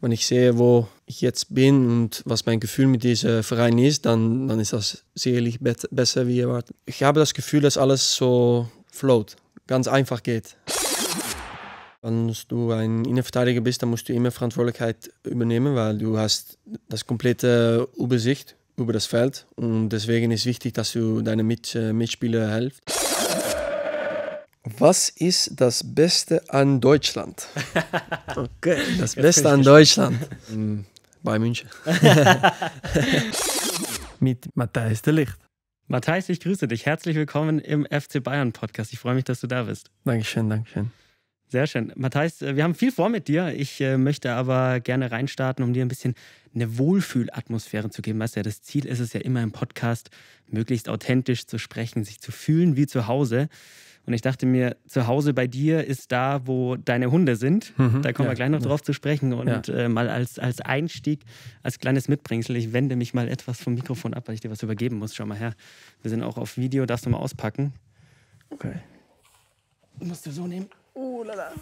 wenn ich sehe, wo ich jetzt bin und was mein Gefühl mit diesem Verein ist, dann, dann ist das sicherlich be besser wie erwartet. Ich habe das Gefühl, dass alles so float, ganz einfach geht. Wenn du ein Innenverteidiger bist, dann musst du immer Verantwortlichkeit übernehmen, weil du hast das komplette Übersicht über das Feld und deswegen ist wichtig, dass du deinen äh, Mitspieler hilfst. Was ist das Beste an Deutschland? Okay. Das Beste an Deutschland. Mm, bei München. Mit Matthias de Licht. Matthias, ich grüße dich. Herzlich willkommen im FC Bayern Podcast. Ich freue mich, dass du da bist. Dankeschön, Dankeschön. Sehr schön. Matthias, äh, wir haben viel vor mit dir. Ich äh, möchte aber gerne reinstarten, um dir ein bisschen eine Wohlfühlatmosphäre zu geben. Weißt du das Ziel ist es ja immer im Podcast, möglichst authentisch zu sprechen, sich zu fühlen wie zu Hause. Und ich dachte mir, zu Hause bei dir ist da, wo deine Hunde sind. Mhm, da kommen ja, wir gleich noch drauf zu sprechen. Und ja. äh, mal als, als Einstieg, als kleines Mitbringsel, ich wende mich mal etwas vom Mikrofon ab, weil ich dir was übergeben muss. Schau mal her. Wir sind auch auf Video, darfst du mal auspacken. Okay. Musst du so nehmen. Oh, uh, lala.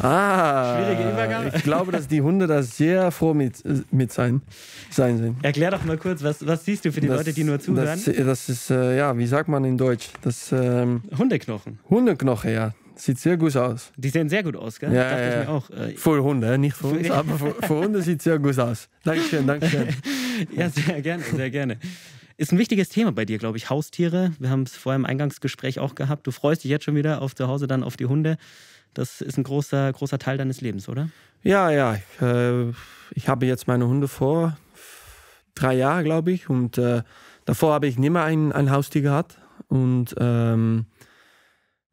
Ah, Schwierige Übergang. Ich glaube, dass die Hunde da sehr froh mit, mit sein, sein sind. Erklär doch mal kurz, was, was siehst du für die das, Leute, die nur zuhören? Das, äh, das ist, äh, ja, wie sagt man in Deutsch? Das, ähm, Hundeknochen. Hundeknochen, ja. Sieht sehr gut aus. Die sehen sehr gut aus, gell? Ja, ja. Ich mir auch. Äh, für Hunde, nicht für uns, aber für, für Hunde sieht sehr gut aus. Dankeschön, Dankeschön. ja, sehr gerne, sehr gerne. Ist ein wichtiges Thema bei dir, glaube ich, Haustiere. Wir haben es vorher im Eingangsgespräch auch gehabt. Du freust dich jetzt schon wieder auf zu Hause dann auf die Hunde. Das ist ein großer, großer Teil deines Lebens, oder? Ja, ja. Ich, äh, ich habe jetzt meine Hunde vor drei Jahren, glaube ich. Und äh, davor habe ich nicht mehr ein, ein Haustier gehabt. Und ähm,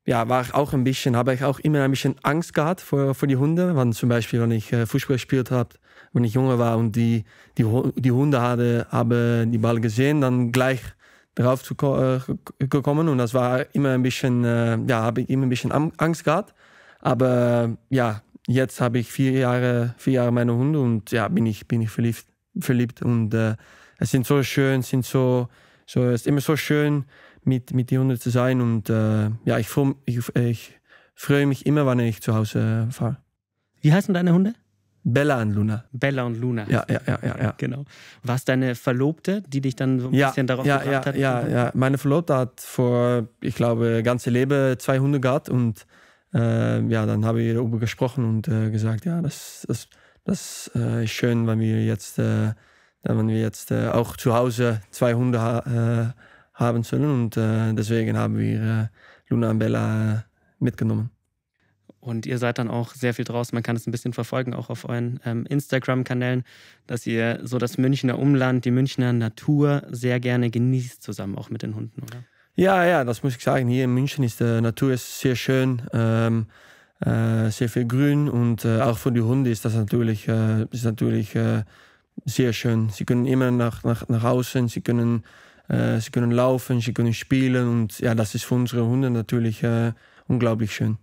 ja, war auch ein bisschen, habe ich auch immer ein bisschen Angst gehabt vor, vor die Hunde. Wenn zum Beispiel, wenn ich äh, Fußball gespielt habe, wenn ich jünger war und die, die, die Hunde hatte, habe die Ball gesehen, dann gleich drauf zu, äh, gekommen. Und das war immer ein bisschen, äh, ja, habe ich immer ein bisschen Angst gehabt. Aber ja, jetzt habe ich vier Jahre, vier Jahre meine Hunde und ja, bin ich, bin ich verliebt, verliebt. Und äh, es sind so schön, sind so, so, es ist immer so schön, mit, mit den Hunden zu sein. Und äh, ja, ich, ich, ich freue mich immer, wenn ich zu Hause äh, fahre. Wie heißen deine Hunde? Bella und Luna. Bella und Luna. Ja, ja, ja, ja, ja. Genau. War es deine Verlobte, die dich dann so ein ja, bisschen darauf ja, gebracht ja, hat? Ja, ja, ja. Meine Verlobte hat vor, ich glaube, ganze Leben zwei Hunde gehabt und äh, ja, dann habe ich darüber gesprochen und äh, gesagt, ja, das, das, das äh, ist schön, wenn wir jetzt, äh, wenn wir jetzt äh, auch zu Hause zwei Hunde ha äh, haben sollen. Und deswegen haben wir Luna und Bella mitgenommen. Und ihr seid dann auch sehr viel draußen. Man kann es ein bisschen verfolgen, auch auf euren ähm, Instagram-Kanälen, dass ihr so das Münchner Umland, die Münchner Natur sehr gerne genießt, zusammen auch mit den Hunden, oder? Ja, ja, das muss ich sagen. Hier in München ist die äh, Natur ist sehr schön, ähm, äh, sehr viel Grün und äh, auch für die Hunde ist das natürlich, äh, ist natürlich äh, sehr schön. Sie können immer nach, nach, nach außen, sie können, äh, sie können laufen, sie können spielen und ja, das ist für unsere Hunde natürlich unglaublich schön.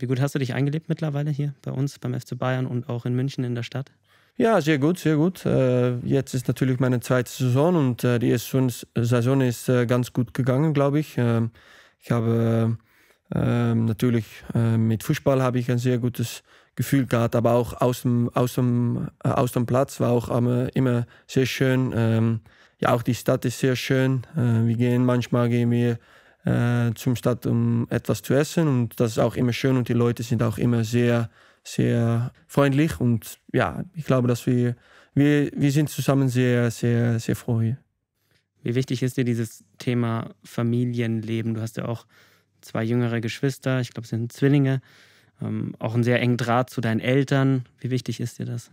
Wie gut hast du dich eingelebt mittlerweile hier bei uns beim FC Bayern und auch in München in der Stadt? Ja, sehr gut, sehr gut. Äh, jetzt ist natürlich meine zweite Saison und äh, die erste Saison ist äh, ganz gut gegangen, glaube ich. Ähm, ich habe ähm, natürlich mit Fußball habe ich ein sehr gutes Gefühl gehabt, aber auch aus dem, aus dem, aus dem Platz war auch immer sehr schön. Ähm, ja, auch die Stadt ist sehr schön. Wir gehen manchmal gehen wir zum Stadt, um etwas zu essen und das ist auch immer schön und die Leute sind auch immer sehr sehr freundlich und ja, ich glaube, dass wir, wir, wir sind zusammen sehr, sehr, sehr froh hier. Wie wichtig ist dir dieses Thema Familienleben? Du hast ja auch zwei jüngere Geschwister, ich glaube, es sind Zwillinge, ähm, auch einen sehr engen Draht zu deinen Eltern. Wie wichtig ist dir das?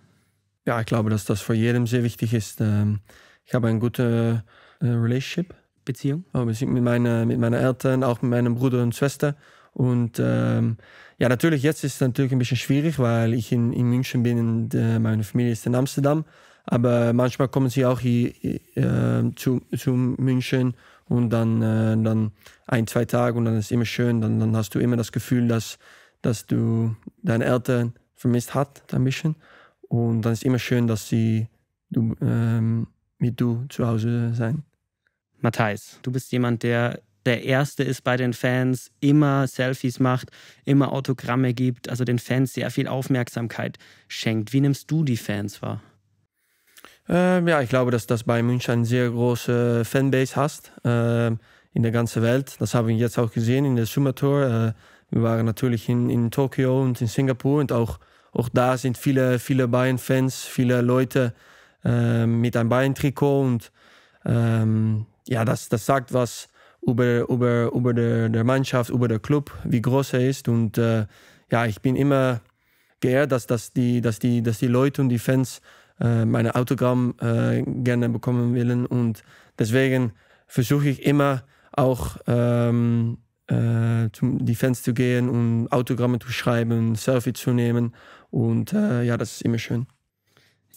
Ja, ich glaube, dass das für jedem sehr wichtig ist. Ähm, ich habe eine gute äh, Relationship. Beziehung? Oh, mit, meiner, mit meinen Eltern, auch mit meinem Bruder und Schwester. Und ähm, ja, natürlich, jetzt ist es natürlich ein bisschen schwierig, weil ich in, in München bin und äh, meine Familie ist in Amsterdam. Aber manchmal kommen sie auch hier, äh, zu, zu München und dann, äh, dann ein, zwei Tage und dann ist es immer schön. Dann, dann hast du immer das Gefühl, dass, dass du deine Eltern vermisst hat, ein bisschen. Und dann ist es immer schön, dass sie du, ähm, mit du zu Hause sein. Matthijs, du bist jemand, der der Erste ist bei den Fans, immer Selfies macht, immer Autogramme gibt, also den Fans sehr viel Aufmerksamkeit schenkt. Wie nimmst du die Fans wahr? Ähm, ja, ich glaube, dass das bei München eine sehr große Fanbase hast äh, in der ganzen Welt. Das haben wir jetzt auch gesehen in der Summer Tour. Äh, wir waren natürlich in, in Tokio und in Singapur und auch, auch da sind viele, viele Bayern-Fans, viele Leute äh, mit einem Bayern-Trikot und ähm, ja, das, das sagt was über, über, über der, der Mannschaft, über den Club, wie groß er ist. Und äh, ja, ich bin immer geehrt, dass, dass, die, dass, die, dass die Leute und die Fans äh, meine Autogramm äh, gerne bekommen wollen. Und deswegen versuche ich immer auch ähm, äh, zum, die Fans zu gehen und Autogramme zu schreiben, Selfie zu nehmen. Und äh, ja, das ist immer schön.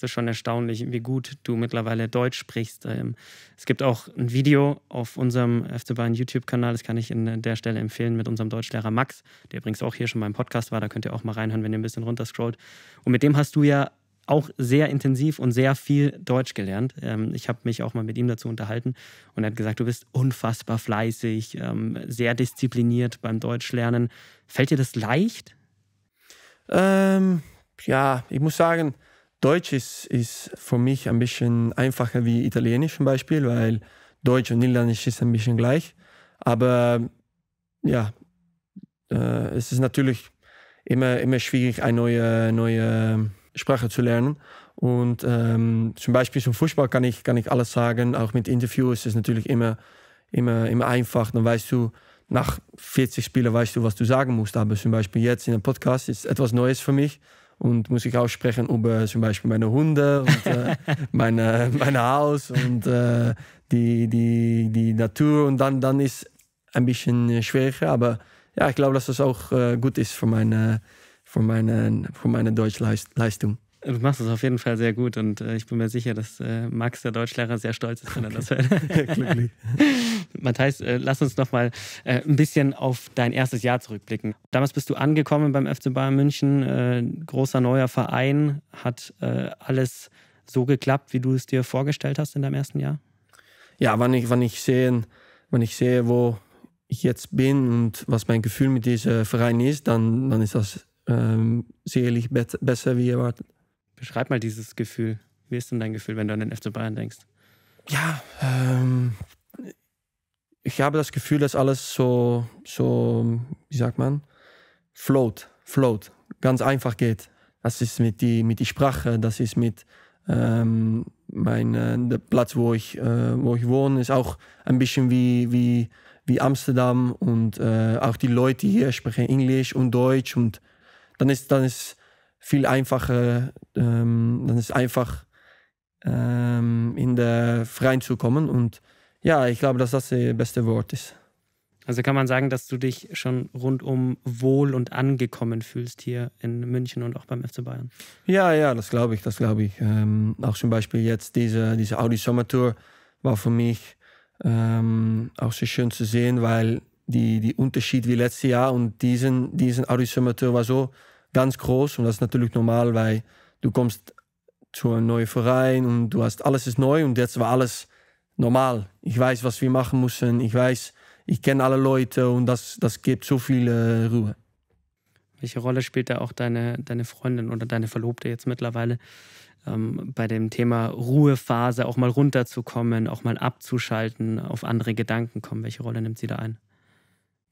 Das ist schon erstaunlich, wie gut du mittlerweile Deutsch sprichst. Ähm, es gibt auch ein Video auf unserem FC Bayern YouTube-Kanal, das kann ich an der Stelle empfehlen, mit unserem Deutschlehrer Max, der übrigens auch hier schon beim Podcast war. Da könnt ihr auch mal reinhören, wenn ihr ein bisschen runterscrollt. Und mit dem hast du ja auch sehr intensiv und sehr viel Deutsch gelernt. Ähm, ich habe mich auch mal mit ihm dazu unterhalten und er hat gesagt, du bist unfassbar fleißig, ähm, sehr diszipliniert beim Deutschlernen. Fällt dir das leicht? Ähm, ja, ich muss sagen, Deutsch ist, ist für mich ein bisschen einfacher wie Italienisch zum Beispiel, weil Deutsch und Niederländisch ist ein bisschen gleich. Aber ja, äh, es ist natürlich immer, immer schwierig, eine neue, neue Sprache zu lernen. Und ähm, zum Beispiel zum Fußball kann ich, kann ich alles sagen. Auch mit Interviews ist es natürlich immer, immer, immer einfach. Dann weißt du, nach 40 Spielen weißt du, was du sagen musst. Aber zum Beispiel jetzt in einem Podcast ist etwas Neues für mich und muss ich auch sprechen über äh, zum Beispiel meine Hunde und äh, meine, mein Haus und äh, die, die, die Natur. Und dann, dann ist ein bisschen schwieriger, aber ja, ich glaube, dass das auch äh, gut ist für meine, für meine, für meine Deutschleistung. Du machst es auf jeden Fall sehr gut und äh, ich bin mir sicher, dass äh, Max, der Deutschlehrer, sehr stolz ist, wenn okay. das hört. Glücklich. Matthias, äh, lass uns noch mal äh, ein bisschen auf dein erstes Jahr zurückblicken. Damals bist du angekommen beim FC Bayern München, äh, großer neuer Verein. Hat äh, alles so geklappt, wie du es dir vorgestellt hast in deinem ersten Jahr? Ja, wenn ich, wenn ich, sehen, wenn ich sehe, wo ich jetzt bin und was mein Gefühl mit diesem Verein ist, dann, dann ist das ähm, sicherlich besser wie erwartet. Beschreib mal dieses Gefühl. Wie ist denn dein Gefühl, wenn du an den FC Bayern denkst? Ja, ähm, ich habe das Gefühl, dass alles so, so, wie sagt man, float, float, ganz einfach geht. Das ist mit die, mit die Sprache, das ist mit ähm, mein, äh, der Platz, wo ich, äh, wo ich wohne, ist auch ein bisschen wie, wie, wie Amsterdam und äh, auch die Leute hier sprechen Englisch und Deutsch und dann ist, dann ist viel einfacher, ähm, dann ist einfach ähm, in der Freien zu kommen. Und ja, ich glaube, dass das das beste Wort ist. Also kann man sagen, dass du dich schon rundum wohl und angekommen fühlst hier in München und auch beim FC Bayern? Ja, ja, das glaube ich, das glaube ich. Ähm, auch zum Beispiel jetzt diese, diese Audi Sommertour war für mich ähm, auch sehr schön zu sehen, weil die, die Unterschied wie letztes Jahr und diesen, diesen Audi Sommertour war so, ganz groß und das ist natürlich normal, weil du kommst zu einem neuen Verein und du hast alles ist neu und jetzt war alles normal. Ich weiß, was wir machen müssen, ich weiß, ich kenne alle Leute und das, das gibt so viel äh, Ruhe. Welche Rolle spielt da auch deine, deine Freundin oder deine Verlobte jetzt mittlerweile ähm, bei dem Thema Ruhephase, auch mal runterzukommen, auch mal abzuschalten, auf andere Gedanken kommen? Welche Rolle nimmt sie da ein?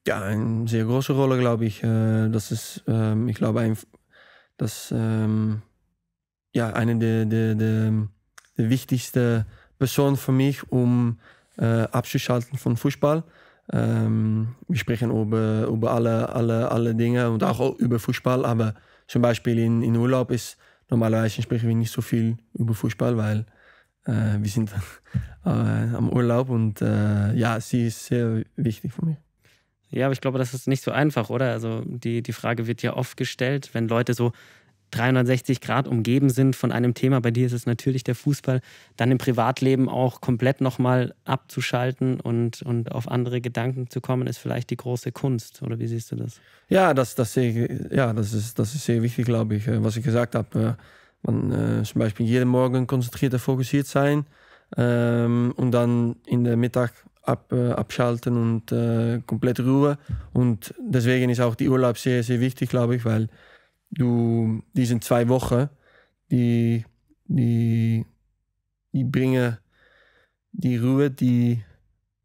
Ja, eine sehr große Rolle, glaube ich. Äh, das ist, ähm, ich glaube, ein, das ähm, ja eine der, der, der, der wichtigsten Personen für mich, um äh, abzuschalten von Fußball. Ähm, wir sprechen über, über alle, alle, alle Dinge und auch über Fußball, aber zum Beispiel in, in Urlaub ist normalerweise sprechen wir nicht so viel über Fußball, weil äh, wir sind am Urlaub und ja, sie ist sehr wichtig für mich. Ja, aber ich glaube, das ist nicht so einfach, oder? Also die, die Frage wird ja oft gestellt, wenn Leute so 360 Grad umgeben sind von einem Thema, bei dir ist es natürlich der Fußball, dann im Privatleben auch komplett nochmal abzuschalten und, und auf andere Gedanken zu kommen, ist vielleicht die große Kunst, oder wie siehst du das? Ja, das, das, sehe, ja, das, ist, das ist sehr wichtig, glaube ich, äh, was ich gesagt habe. Äh, man äh, zum Beispiel jeden Morgen konzentriert fokussiert sein ähm, und dann in der Mittag ab, äh, abschalten und äh, komplett Ruhe. Und deswegen ist auch die Urlaub sehr, sehr wichtig, glaube ich, weil du diesen zwei Wochen, die, die, die bringen die Ruhe, die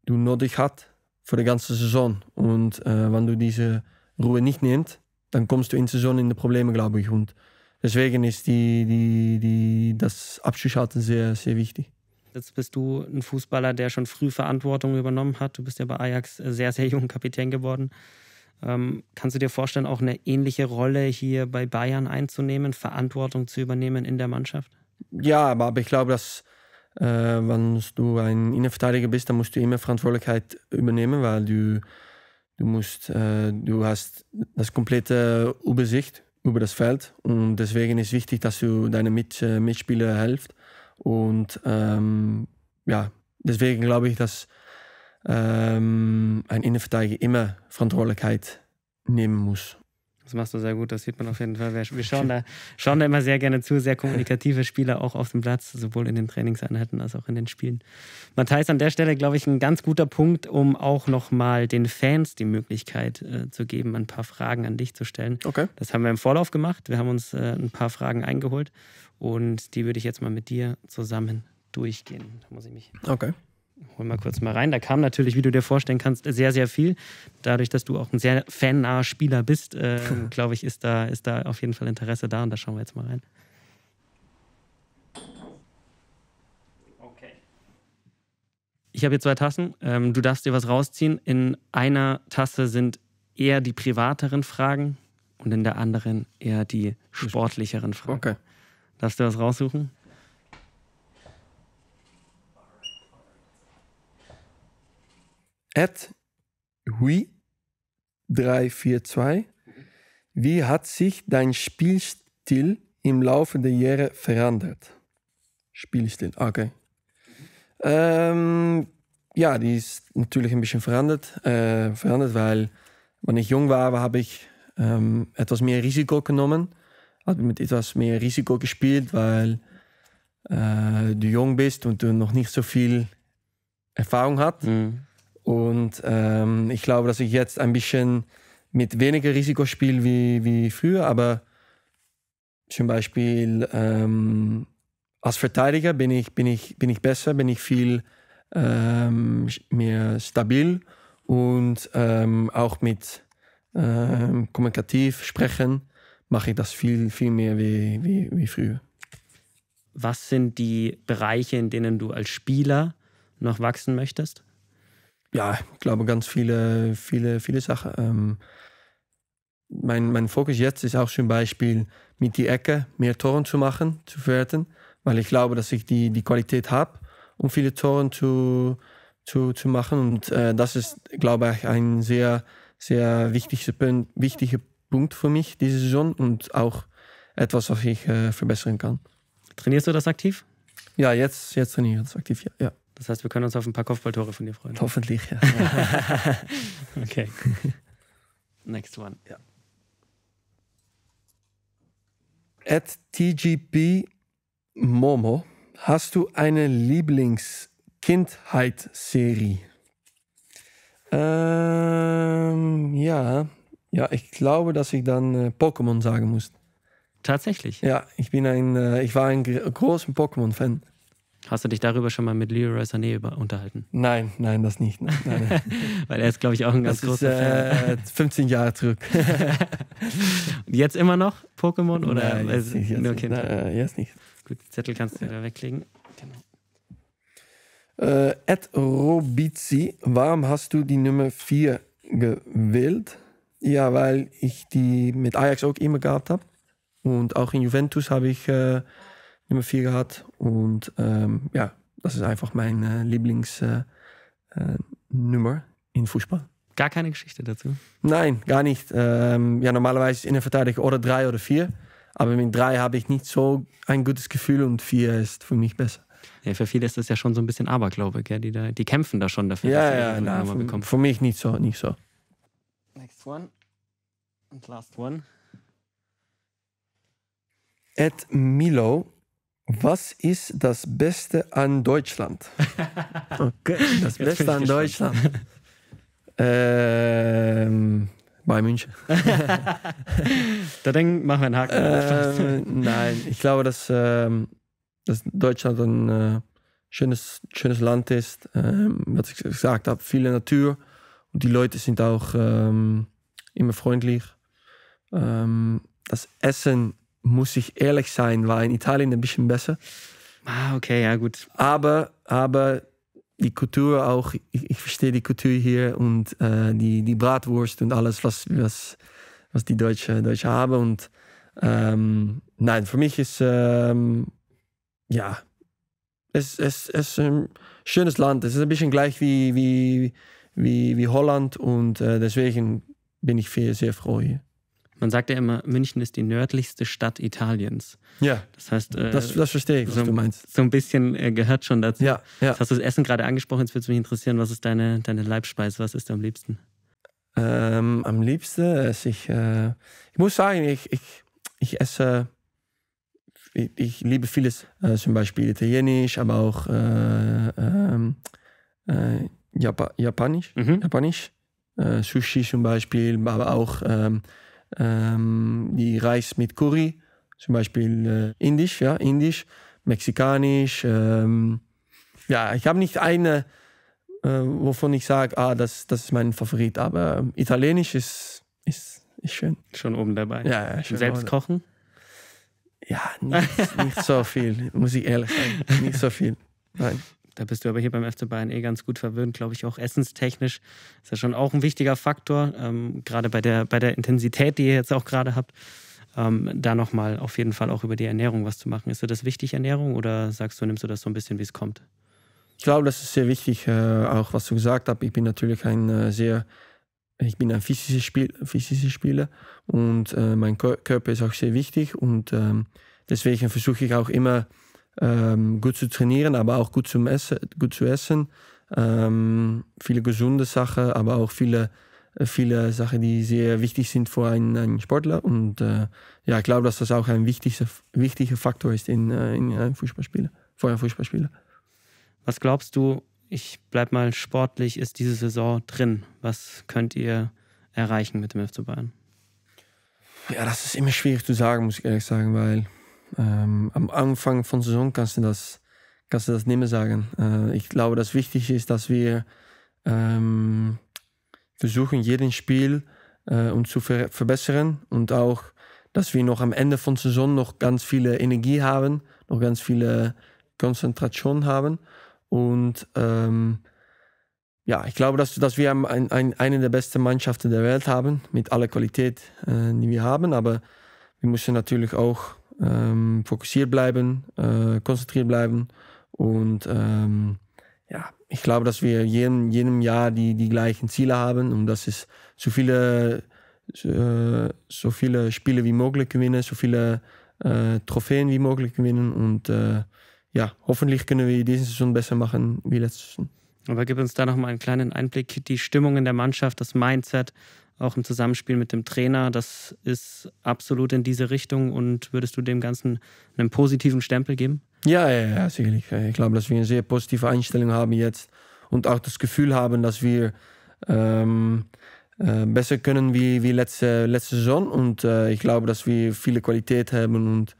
du nötig hast für die ganze Saison. Und äh, wenn du diese Ruhe nicht nimmst, dann kommst du in die Saison in die Probleme, glaube ich. Und deswegen ist die, die, die, das Abzuschalten sehr, sehr wichtig. Jetzt bist du ein Fußballer, der schon früh Verantwortung übernommen hat. Du bist ja bei Ajax äh, sehr, sehr jung Kapitän geworden. Ähm, kannst du dir vorstellen, auch eine ähnliche Rolle hier bei Bayern einzunehmen, Verantwortung zu übernehmen in der Mannschaft? Ja, aber ich glaube, dass äh, wenn du ein Innenverteidiger bist, dann musst du immer Verantwortlichkeit übernehmen, weil du, du musst, äh, du hast das komplette Übersicht über das Feld und deswegen ist es wichtig, dass du deinen äh, Mitspielern Mitspieler und ähm, ja, deswegen glaube ich, dass ähm, ein Innenverteidiger immer Verantwortlichkeit nehmen muss. Das machst du sehr gut, das sieht man auf jeden Fall. Wir schauen da, schauen da immer sehr gerne zu, sehr kommunikative Spieler auch auf dem Platz, sowohl in den Trainingseinheiten als auch in den Spielen. Matthijs, an der Stelle, glaube ich, ein ganz guter Punkt, um auch nochmal den Fans die Möglichkeit äh, zu geben, ein paar Fragen an dich zu stellen. Okay. Das haben wir im Vorlauf gemacht. Wir haben uns äh, ein paar Fragen eingeholt und die würde ich jetzt mal mit dir zusammen durchgehen. Da muss ich mich okay hol mal kurz mal rein. Da kam natürlich, wie du dir vorstellen kannst, sehr, sehr viel. Dadurch, dass du auch ein sehr fannaher Spieler bist, äh, glaube ich, ist da, ist da auf jeden Fall Interesse da und da schauen wir jetzt mal rein. Okay. Ich habe hier zwei Tassen. Ähm, du darfst dir was rausziehen. In einer Tasse sind eher die privateren Fragen und in der anderen eher die sportlicheren Fragen. Okay. Darfst du was raussuchen? at Hui 342. Wie hat sich dein Spielstil im Laufe der Jahre verändert? Spielstil, okay. Ähm, ja, die ist natürlich ein bisschen verändert, äh, verändert weil wenn ich jung war, habe ich ähm, etwas mehr Risiko genommen, habe mit etwas mehr Risiko gespielt, weil äh, du jung bist und du noch nicht so viel Erfahrung hast. Mhm. Und ähm, ich glaube, dass ich jetzt ein bisschen mit weniger Risiko spiele wie, wie früher, aber zum Beispiel ähm, als Verteidiger bin ich, bin, ich, bin ich besser, bin ich viel ähm, mehr stabil und ähm, auch mit ähm, kommunikativ sprechen mache ich das viel, viel mehr wie, wie, wie früher. Was sind die Bereiche, in denen du als Spieler noch wachsen möchtest? ja, ich glaube, ganz viele, viele, viele Sachen. Ähm, mein, mein Fokus jetzt ist auch zum Beispiel, mit die Ecke mehr Toren zu machen, zu werten, weil ich glaube, dass ich die, die Qualität habe, um viele Toren zu, zu, zu machen. Und äh, das ist, glaube ich, ein sehr, sehr wichtiger Punkt, wichtiger Punkt für mich diese Saison und auch etwas, was ich äh, verbessern kann. Trainierst du das aktiv? Ja, jetzt, jetzt trainiere ich das aktiv, ja. ja. Das heißt, wir können uns auf ein paar Kopfballtore von dir freuen. Ne? Hoffentlich, ja. okay. Next one. Ja. At TGP Momo, hast du eine lieblings kindheit Ähm, ja. Ja, ich glaube, dass ich dann äh, Pokémon sagen muss. Tatsächlich? Ja, ich bin ein, äh, ich war ein großer Pokémon-Fan. Hast du dich darüber schon mal mit Leroy Sané unterhalten? Nein, nein, das nicht. Nein, nein. Weil er ist, glaube ich, auch ein ganz ist, großer Fan. Äh, 15 Jahre zurück. jetzt immer noch Pokémon? Oder nein, jetzt, nicht, jetzt, nur kind? Nein, äh, jetzt nicht. Gut, den Zettel kannst du ja. da weglegen. Genau. Äh, Ed Robizi, warum hast du die Nummer 4 gewählt? Ja, weil ich die mit Ajax auch immer gehabt habe. Und auch in Juventus habe ich... Äh, nicht mehr viel gehabt. Und ähm, ja, das ist einfach meine Lieblingsnummer äh, äh, äh in Fußball. Gar keine Geschichte dazu? Nein, gar nicht. Ähm, ja, normalerweise in der Verteidigung oder drei oder vier. Aber mit drei habe ich nicht so ein gutes Gefühl und vier ist für mich besser. Ja, für viele ist das ja schon so ein bisschen Aberglaube, gell? Die, da, die kämpfen da schon dafür. Ja, ja, na, für, bekommen. für mich nicht so, nicht so. Next one and last one. At Milo was ist das Beste an Deutschland? Okay, das Jetzt Beste an Deutschland. ähm, bei München. da denken, machen wir einen Haken. Ähm, nein, ich glaube, dass, ähm, dass Deutschland ein äh, schönes, schönes Land ist. Ähm, was ich gesagt habe, viele Natur. Und die Leute sind auch ähm, immer freundlich. Ähm, das Essen ist muss ich ehrlich sein, war in Italien ein bisschen besser. Ah, okay, ja, gut. Aber, aber die Kultur auch, ich, ich verstehe die Kultur hier und äh, die, die Bratwurst und alles, was, was, was die Deutschen Deutsche haben. Und ähm, nein, für mich ist, ähm, ja, es, es, es ein ähm, schönes Land. Es ist ein bisschen gleich wie, wie, wie, wie Holland und äh, deswegen bin ich sehr, sehr froh hier. Man sagt ja immer, München ist die nördlichste Stadt Italiens. Ja. Das heißt, äh, das, das, verstehe ich, so, was du meinst. So ein bisschen äh, gehört schon dazu. Ja, ja. Jetzt hast du das Essen gerade angesprochen, jetzt würde es mich interessieren, was ist deine, deine Leibspeise? Was ist am liebsten? Ähm, am liebsten esse ich, äh, ich muss sagen, ich, ich, ich esse, ich, ich liebe vieles, äh, zum Beispiel Italienisch, aber auch äh, ähm, äh, Japa Japanisch, mhm. Japanisch Sushi zum Beispiel, aber auch ähm, ähm, die Reis mit Curry, zum Beispiel äh, Indisch, ja, Indisch, Mexikanisch. Ähm, ja, ich habe nicht eine, äh, wovon ich sage, ah, das, das ist mein Favorit, aber ähm, Italienisch ist, ist, ist schön. Schon oben dabei. Ja, ja schön Selbst kochen? Ja, nicht, nicht so viel, muss ich ehrlich sagen. Nicht so viel. Nein. Da bist du aber hier beim FC Bayern eh ganz gut verwöhnt, glaube ich, auch essenstechnisch. Ist ja schon auch ein wichtiger Faktor, ähm, gerade bei der, bei der Intensität, die ihr jetzt auch gerade habt. Ähm, da nochmal auf jeden Fall auch über die Ernährung was zu machen. Ist dir das wichtig, Ernährung, oder sagst du, nimmst du das so ein bisschen, wie es kommt? Ich glaube, das ist sehr wichtig, äh, auch was du gesagt hast. Ich bin natürlich ein äh, sehr, ich bin ein physischer, Spiel, physischer Spieler und äh, mein Körper ist auch sehr wichtig und ähm, deswegen versuche ich auch immer, ähm, gut zu trainieren, aber auch gut, zum Essen, gut zu essen. Ähm, viele gesunde Sachen, aber auch viele, viele Sachen, die sehr wichtig sind für einen, einen Sportler. Und äh, ja, ich glaube, dass das auch ein wichtiger, wichtiger Faktor ist in, äh, in äh, einem Fußballspieler, für einen Fußballspieler. Was glaubst du, ich bleib mal sportlich, ist diese Saison drin? Was könnt ihr erreichen mit dem FC Bayern? Ja, das ist immer schwierig zu sagen, muss ich ehrlich sagen, weil ähm, am Anfang von Saison kannst du das, kannst du das nicht mehr sagen. Äh, ich glaube, das Wichtige ist, dass wir ähm, versuchen, jedes Spiel äh, uns zu ver verbessern und auch, dass wir noch am Ende von Saison noch ganz viel Energie haben, noch ganz viel Konzentration haben und ähm, ja, ich glaube, dass, dass wir ein, ein, eine der besten Mannschaften der Welt haben, mit aller Qualität, äh, die wir haben. Aber wir müssen natürlich auch ähm, fokussiert bleiben, äh, konzentriert bleiben. Und ähm, ja, ich glaube, dass wir jedem, jedem Jahr die, die gleichen Ziele haben und das ist so viele, äh, so viele Spiele wie möglich gewinnen, so viele äh, Trophäen wie möglich gewinnen und äh, ja, hoffentlich können wir diese Saison besser machen wie letzte Saison. Aber gib uns da noch mal einen kleinen Einblick, die Stimmung in der Mannschaft, das Mindset, auch im Zusammenspiel mit dem Trainer. Das ist absolut in diese Richtung. Und würdest du dem Ganzen einen positiven Stempel geben? Ja, ja, ja, sicherlich. Ich glaube, dass wir eine sehr positive Einstellung haben jetzt und auch das Gefühl haben, dass wir ähm, äh, besser können wie, wie letzte, letzte Saison. Und äh, ich glaube, dass wir viele Qualität haben und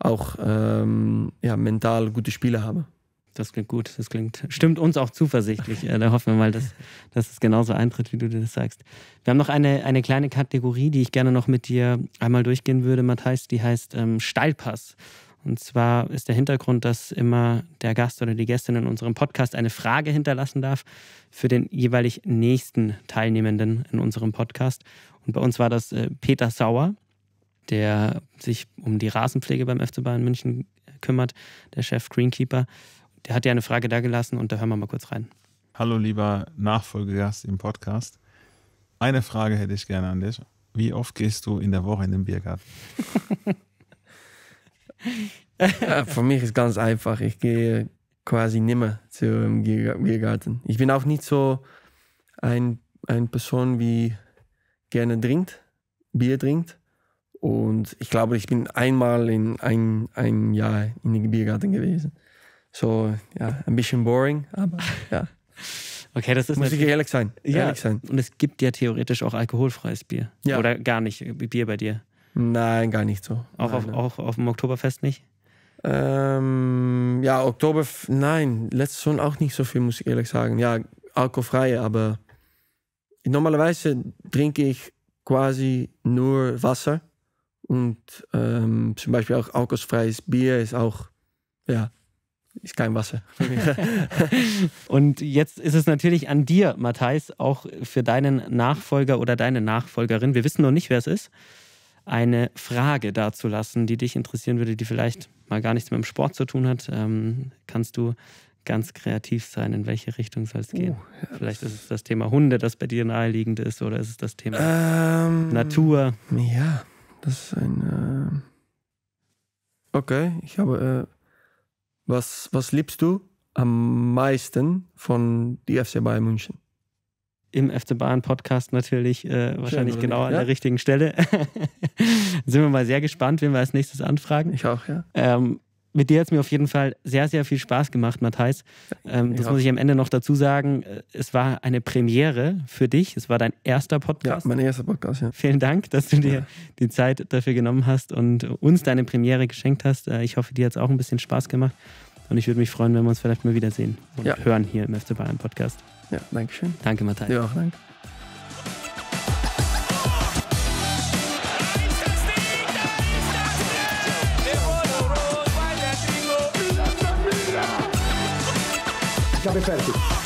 auch ähm, ja, mental gute Spiele haben. Das klingt gut, das klingt, stimmt uns auch zuversichtlich. Äh, da hoffen wir mal, dass, dass es genauso eintritt, wie du das sagst. Wir haben noch eine, eine kleine Kategorie, die ich gerne noch mit dir einmal durchgehen würde, Matthias, die heißt ähm, Steilpass. Und zwar ist der Hintergrund, dass immer der Gast oder die Gästin in unserem Podcast eine Frage hinterlassen darf für den jeweilig nächsten Teilnehmenden in unserem Podcast. Und bei uns war das äh, Peter Sauer, der sich um die Rasenpflege beim FC Bayern München kümmert, der Chef Greenkeeper der hat ja eine Frage da gelassen und da hören wir mal kurz rein. Hallo lieber Nachfolgegast im Podcast. Eine Frage hätte ich gerne an dich. Wie oft gehst du in der Woche in den Biergarten? ja, für mich ist ganz einfach. Ich gehe quasi nimmer zum Biergarten. Ich bin auch nicht so ein, ein Person, wie gerne trinkt, Bier trinkt. Und ich glaube, ich bin einmal in ein, ein Jahr in den Biergarten gewesen. So, ja, ein bisschen boring, aber ja. Okay, das ist Muss ich ehrlich sein. Ja. Ehrlich sein. Und es gibt ja theoretisch auch alkoholfreies Bier. Ja. Oder gar nicht äh, Bier bei dir. Nein, gar nicht so. Auch, nein, auf, nein. auch auf dem Oktoberfest nicht? Ähm, ja, Oktober, nein, letztes schon auch nicht so viel, muss ich ehrlich sagen. Ja, alkoholfreie, aber normalerweise trinke ich quasi nur Wasser und ähm, zum Beispiel auch alkoholfreies Bier ist auch, ja, ist kein Wasser. und jetzt ist es natürlich an dir, Matthijs, auch für deinen Nachfolger oder deine Nachfolgerin, wir wissen noch nicht, wer es ist, eine Frage dazulassen, die dich interessieren würde, die vielleicht mal gar nichts mit dem Sport zu tun hat. Ähm, kannst du ganz kreativ sein, in welche Richtung soll es gehen? Oh, ja. Vielleicht ist es das Thema Hunde, das bei dir naheliegend ist, oder ist es das Thema ähm, Natur? Ja, das ist ein. Äh okay, ich habe. Äh was, was liebst du am meisten von die FC Bayern München? Im FC Bayern Podcast natürlich äh, wahrscheinlich Schön, genau ja? an der richtigen Stelle. Sind wir mal sehr gespannt, wen wir als nächstes anfragen. Ich auch, ja. Ähm, mit dir hat es mir auf jeden Fall sehr, sehr viel Spaß gemacht, Matthias. Ähm, das ja. muss ich am Ende noch dazu sagen. Es war eine Premiere für dich. Es war dein erster Podcast. Ja, mein erster Podcast, ja. Vielen Dank, dass du dir ja. die Zeit dafür genommen hast und uns deine Premiere geschenkt hast. Äh, ich hoffe, dir hat es auch ein bisschen Spaß gemacht. Und ich würde mich freuen, wenn wir uns vielleicht mal wiedersehen und ja. hören hier im FC Bayern Podcast. Ja, danke schön. Danke, Matthias. Ja, auch danke. Jovem Perto.